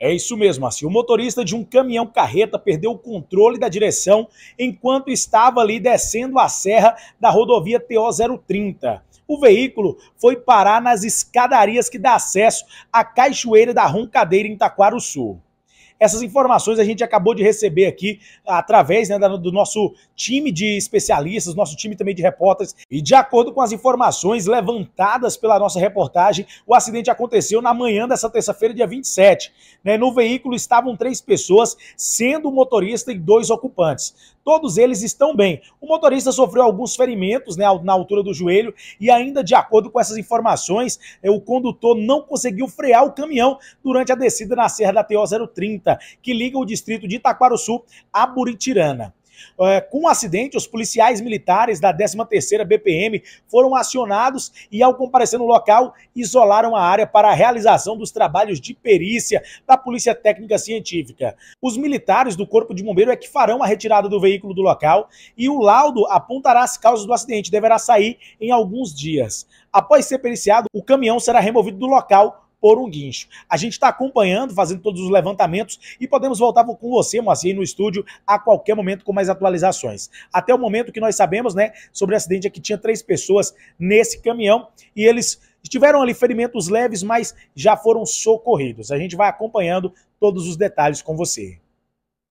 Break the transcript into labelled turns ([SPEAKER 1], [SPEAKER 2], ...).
[SPEAKER 1] É isso mesmo, assim. O motorista de um caminhão carreta perdeu o controle da direção enquanto estava ali descendo a serra da rodovia TO 030. O veículo foi parar nas escadarias que dá acesso à Cachoeira da Roncadeira em Taquaro Sul. Essas informações a gente acabou de receber aqui através né, do nosso time de especialistas, nosso time também de repórteres. E de acordo com as informações levantadas pela nossa reportagem, o acidente aconteceu na manhã dessa terça-feira, dia 27. Né? No veículo estavam três pessoas, sendo o motorista e dois ocupantes todos eles estão bem. O motorista sofreu alguns ferimentos né, na altura do joelho e ainda de acordo com essas informações, eh, o condutor não conseguiu frear o caminhão durante a descida na Serra da TO 030, que liga o distrito de Itaquaruçu a Buritirana. É, com o um acidente, os policiais militares da 13ª BPM foram acionados e, ao comparecer no local, isolaram a área para a realização dos trabalhos de perícia da Polícia Técnica Científica. Os militares do Corpo de Bombeiro é que farão a retirada do veículo do local e o laudo apontará as causas do acidente, deverá sair em alguns dias. Após ser periciado, o caminhão será removido do local por um guincho. A gente está acompanhando, fazendo todos os levantamentos e podemos voltar com você, Moacir, no estúdio a qualquer momento com mais atualizações. Até o momento que nós sabemos, né, sobre o acidente é que tinha três pessoas nesse caminhão e eles tiveram ali ferimentos leves, mas já foram socorridos. A gente vai acompanhando todos os detalhes com você.